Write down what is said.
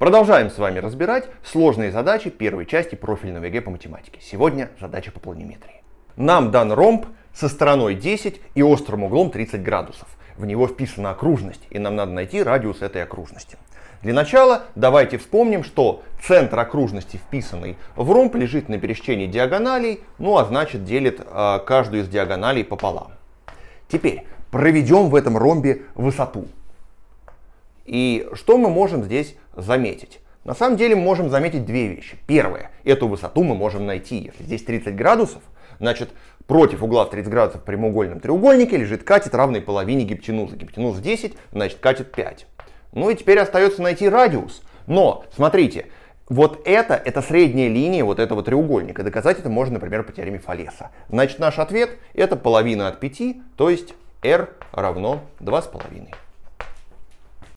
Продолжаем с вами разбирать сложные задачи первой части профильного ЕГЭ по математике. Сегодня задача по планиметрии. Нам дан ромб со стороной 10 и острым углом 30 градусов. В него вписана окружность, и нам надо найти радиус этой окружности. Для начала давайте вспомним, что центр окружности, вписанный в ромб, лежит на пересечении диагоналей, ну а значит делит э, каждую из диагоналей пополам. Теперь проведем в этом ромбе высоту. И что мы можем здесь заметить? На самом деле мы можем заметить две вещи. Первое, эту высоту мы можем найти. Если здесь 30 градусов, значит против угла в 30 градусов в прямоугольном треугольнике лежит катет равный половине гипотенузы. Гипотенуза 10, значит катет 5. Ну и теперь остается найти радиус. Но, смотрите, вот это, это средняя линия вот этого треугольника. Доказать это можно, например, по теореме Фалеса. Значит, наш ответ это половина от 5, то есть r равно 2,5.